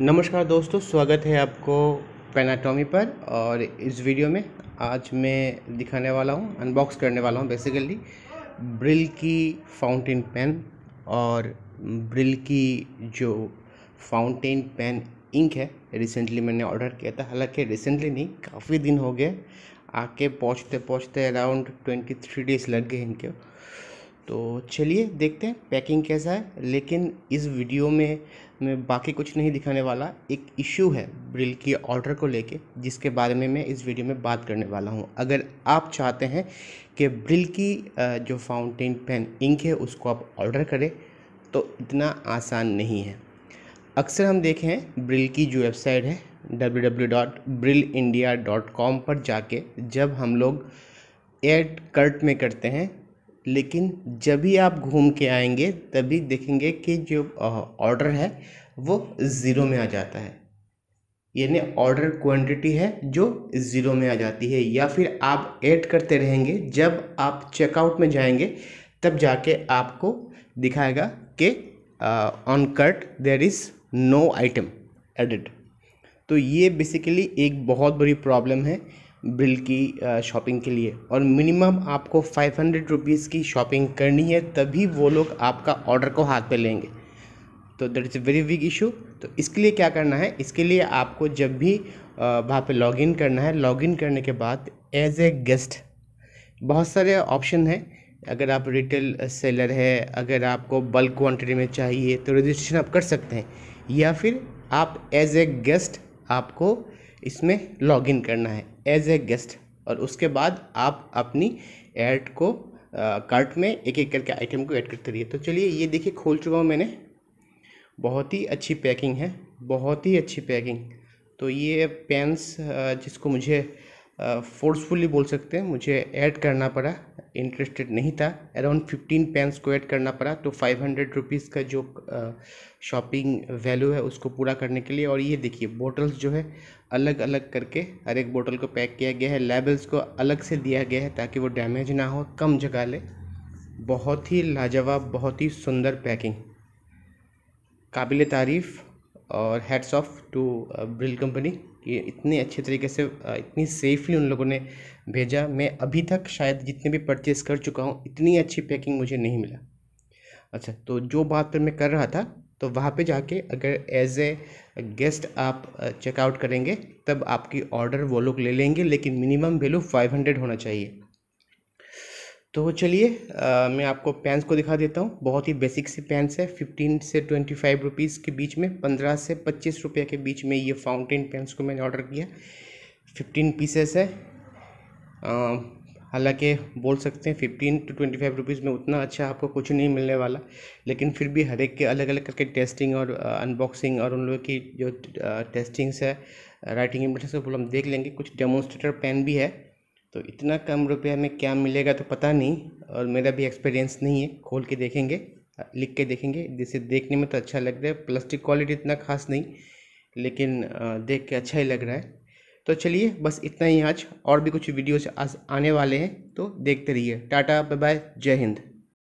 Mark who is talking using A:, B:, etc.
A: नमस्कार दोस्तों स्वागत है आपको पेनाटॉमी पर और इस वीडियो में आज मैं दिखाने वाला हूँ अनबॉक्स करने वाला हूँ बेसिकली ब्रिल की फाउंटेन पेन और ब्रिल की जो फाउंटेन पेन इंक है रिसेंटली मैंने ऑर्डर किया था हालांकि रिसेंटली नहीं काफ़ी दिन हो गए आके पहुँचते पहुँचते अराउंड ट्वेंटी थ्री डेज़ लग गए इनके तो चलिए देखते हैं पैकिंग कैसा है लेकिन इस वीडियो में मैं बाकी कुछ नहीं दिखाने वाला एक इश्यू है ब्रिल की ऑर्डर को लेके जिसके बारे में मैं इस वीडियो में बात करने वाला हूँ अगर आप चाहते हैं कि ब्रिल की जो फाउंटेन पेन इंक है उसको आप ऑर्डर करें तो इतना आसान नहीं है अक्सर हम देखें ब्रिल की जो वेबसाइट है डब्ल्यू पर जाके जब हम लोग एड कर्ट में करते हैं लेकिन जब भी आप घूम के आएंगे तभी देखेंगे कि जो ऑर्डर है वो ज़ीरो में आ जाता है यानी ऑर्डर क्वांटिटी है जो ज़ीरो में आ जाती है या फिर आप ऐड करते रहेंगे जब आप चेकआउट में जाएंगे तब जाके आपको दिखाएगा कि on cart there is no item added तो ये बेसिकली एक बहुत बड़ी प्रॉब्लम है बिल की शॉपिंग के लिए और मिनिमम आपको फाइव हंड्रेड रुपीज़ की शॉपिंग करनी है तभी वो लोग आपका ऑर्डर को हाथ पे लेंगे तो that is a very big issue तो इसके लिए क्या करना है इसके लिए आपको जब भी वहाँ पे लॉगिन करना है लॉगिन करने के बाद एज ए गेस्ट बहुत सारे ऑप्शन हैं अगर आप रिटेल सेलर है अगर आपको बल्क क्वान्टिटी में चाहिए तो रजिस्ट्रेशन आप कर सकते हैं या फिर आप एज ए गेस्ट आपको इसमें लॉगिन करना है एज ए गेस्ट और उसके बाद आप अपनी एड को कार्ट में एक एक करके आइटम को ऐड करते रहिए तो चलिए ये देखिए खोल चुका हूँ मैंने बहुत ही अच्छी पैकिंग है बहुत ही अच्छी पैकिंग तो ये पेंस जिसको मुझे फोर्सफुली बोल सकते हैं मुझे ऐड करना पड़ा इंटरेस्टेड नहीं था अराउंड फिफ्टीन पेंस को ऐड करना पड़ा तो फाइव हंड्रेड रुपीज़ का जो शॉपिंग वैल्यू है उसको पूरा करने के लिए और ये देखिए बोटल्स जो है अलग अलग करके हर एक बोटल को पैक किया गया है लेबल्स को अलग से दिया गया है ताकि वो डैमेज ना हो कम जगह ले बहुत ही लाजवाब बहुत ही सुंदर पैकिंग काबिल तारीफ़ और hats off to Bril company कि इतने अच्छे तरीके से uh, इतनी सेफली उन लोगों ने भेजा मैं अभी तक शायद जितने भी परचेज़ कर चुका हूँ इतनी अच्छी पैकिंग मुझे नहीं मिला अच्छा तो जो बात पर मैं कर रहा था तो वहाँ पे जाके अगर एज ए गेस्ट आप चेकआउट uh, करेंगे तब आपकी ऑर्डर वो लोग ले लेंगे लेकिन मिनिमम वैल्यू हंड्रेड होना चाहिए तो चलिए मैं आपको पैंस को दिखा देता हूँ बहुत ही बेसिक से पेंस है फिफ्टीन से ट्वेंटी फाइव रुपीज़ के बीच में पंद्रह से पच्चीस रुपये के बीच में ये फाउंटेन पेंस को मैंने ऑर्डर किया फिफ्टीन पीसेस है हालांकि बोल सकते हैं fifteen to twenty five rupees में उतना अच्छा आपको कुछ नहीं मिलने वाला लेकिन फिर भी हर एक के अलग अलग करके टेस्टिंग और अनबॉक्सिंग और उन लोगों की जो टेस्टिंग्स है राइटिंग इम्पोर्टेंस वो हम देख लेंगे कुछ डेमोस्ट्रेटर पेन भी है तो इतना कम रुपया में क्या मिलेगा तो पता नहीं और मेरा भी एक्सपीरियंस नहीं है खोल के देखेंगे लिख के देखेंगे जिसे देखने में तो अच्छा लग रहा है प्लास्टिक क्वालिटी इतना खास नहीं लेकिन देख के अच्छा ही लग रहा है तो चलिए बस इतना ही आज और भी कुछ वीडियोज आज आने वाले हैं तो देखते रहिए टाटा बाय बाय जय हिंद